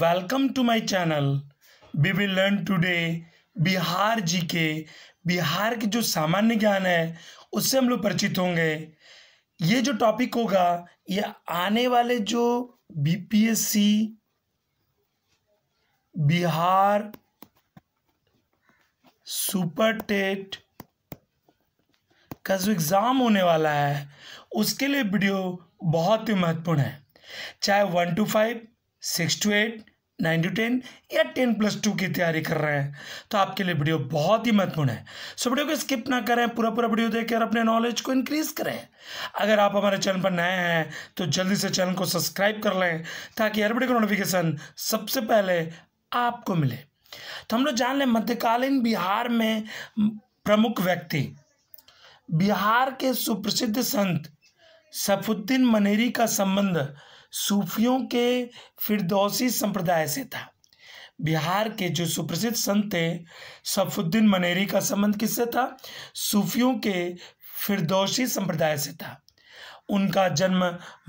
welcome to my channel we will learn today Bihar G K Bihar के जो सामान्य ज्ञान है उससे हम लोग परिचित होंगे ये जो टॉपिक होगा ये आने वाले जो बीपीएससी बिहार सुपर टेट का जो एग्ज़ाम होने वाला है उसके लिए वीडियो बहुत ही महत्वपूर्ण है चाहे one two five six two eight nine two ten या टेन प्लस टू की तैयारी कर रहे हैं तो आपके लिए वीडियो बहुत ही महत्वपूर्ण है सो वीडियो को स्किप ना करें पूरा पूरा वीडियो देखकर अपने नॉलेज को इंक्रीज करें अगर आप हमारे चैनल पर नए हैं तो जल्दी से चैनल को सब्सक्राइब कर लें ताकि हर वीडियो का नोटिफिकेशन सबसे पहले आपको मिले तो हम लोग जान लें मध्यकालीन बिहार में प्रमुख व्यक्ति बिहार के सुप्रसिद्ध संत सफुद्दीन मनेरी का संबंध सूफियों के फिरदौसी संप्रदाय से था बिहार के जो सुप्रसिद्ध संत थे सफुद्दीन मनेरी का संबंध किससे था सूफियों के फिरदौसी संप्रदाय से था उनका जन्म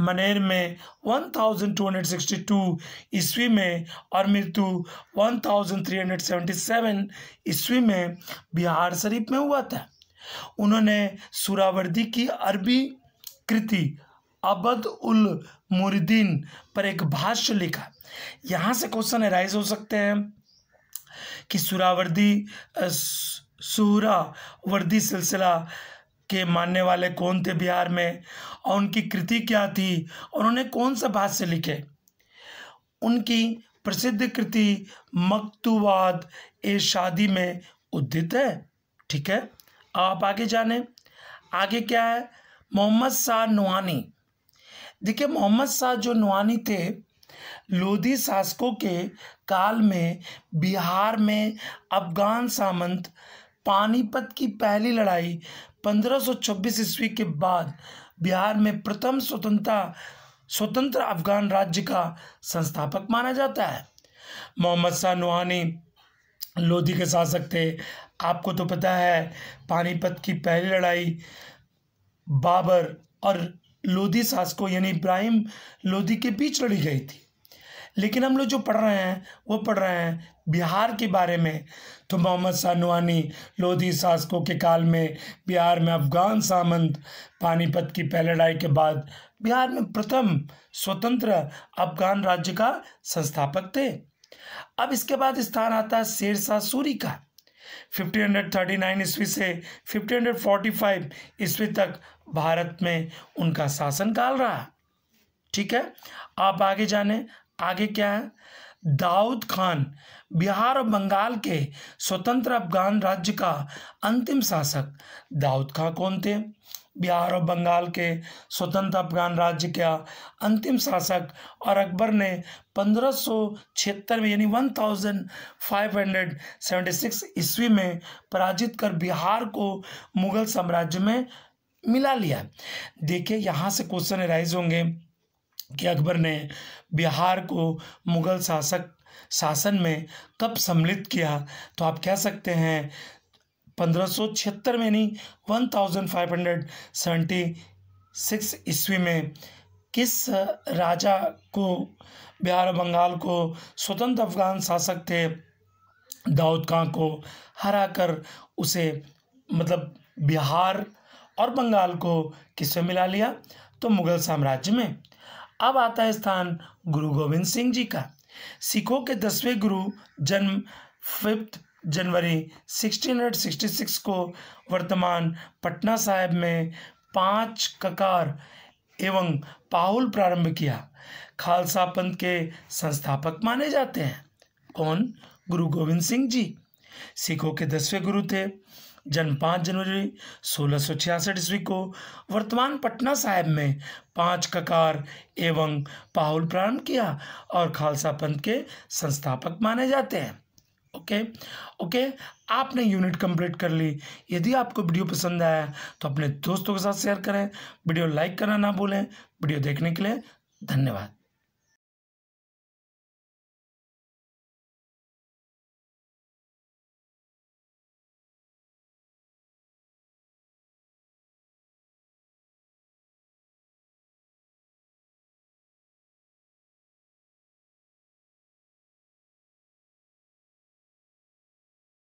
मनेर में 1262 ईस्वी में और मृत्यु 1377 ईस्वी में बिहार शरीफ में हुआ था उन्होंने सुरावर्दी की अरबी कृति अबद उल मुरीदीन पर एक भाष्य लिखा यहाँ से क्वेश्चन एराइज हो सकते हैं कि सुरावर्दी सुरावर्दी सिलसिला के मानने वाले कौन थे बिहार में और उनकी कृति क्या थी और उन्होंने कौन सा भाष्य लिखे उनकी प्रसिद्ध कृति मकतूवाद ए शादी में उद्धित है ठीक है आप आगे जाने आगे क्या है मोहम्मद शाह नुहानी देखिए मोहम्मद शाह जो नुआनी थे लोधी शासकों के काल में बिहार में अफगान सामंत पानीपत की पहली लड़ाई 1526 ईस्वी के बाद बिहार में प्रथम स्वतंत्रता स्वतंत्र अफगान राज्य का संस्थापक माना जाता है मोहम्मद शाह नुहानी लोधी के शासक थे आपको तो पता है पानीपत की पहली लड़ाई बाबर और लोधी शासकों यानी इब्राहिम लोधी के बीच लड़ी गई थी लेकिन हम लोग जो पढ़ रहे हैं वो पढ़ रहे हैं बिहार के बारे में तो मोहम्मद सानवानी लोधी शासकों के काल में बिहार में अफगान सामंत पानीपत की पहले लड़ाई के बाद बिहार में प्रथम स्वतंत्र अफगान राज्य का संस्थापक थे अब इसके बाद स्थान आता है शेरशाह सूरी का फिफ्टीन हंड्रेड थर्टी नाइन ईस्वी से 1545 हंड्रेड फोर्टी फाइव ईस्वी तक भारत में उनका शासनकाल रहा ठीक है आप आगे जाने आगे क्या है दाऊद खान बिहार और बंगाल के स्वतंत्र अफगान राज्य का अंतिम शासक दाऊद खान कौन थे बिहार और बंगाल के स्वतंत्र अफगान राज्य का अंतिम शासक और अकबर ने पंद्रह में यानी 1576 ईस्वी में पराजित कर बिहार को मुगल साम्राज्य में मिला लिया देखिए यहाँ से क्वेश्चन राइज होंगे कि अकबर ने बिहार को मुग़ल शासक शासन में कब सम्मिलित किया तो आप कह सकते हैं पंद्रह में नहीं one thousand five hundred seventy six ईस्वी में किस राजा को बिहार और बंगाल को स्वतंत्र अफगान शासक थे दाऊद खां को हराकर उसे मतलब बिहार और बंगाल को किसमें मिला लिया तो मुग़ल साम्राज्य में अब आता है स्थान गुरु गोविंद सिंह जी का सिखों के दसवें गुरु जन्म फिफ्थ जनवरी 1666 को वर्तमान पटना साहिब में पांच ककार एवं पाहुल प्रारंभ किया खालसा पंथ के संस्थापक माने जाते हैं कौन गुरु गोविंद सिंह जी सिखों के दसवें गुरु थे जन्म पाँच जनवरी सोलह सौ छियासठ ईस्वी को वर्तमान पटना साहिब में पांच ककार एवं पाहुल प्रारंभ किया और खालसा पंथ के संस्थापक माने जाते हैं ओके ओके आपने यूनिट कंप्लीट कर ली यदि आपको वीडियो पसंद आया तो अपने दोस्तों के साथ शेयर करें वीडियो लाइक करना ना भूलें वीडियो देखने के लिए धन्यवाद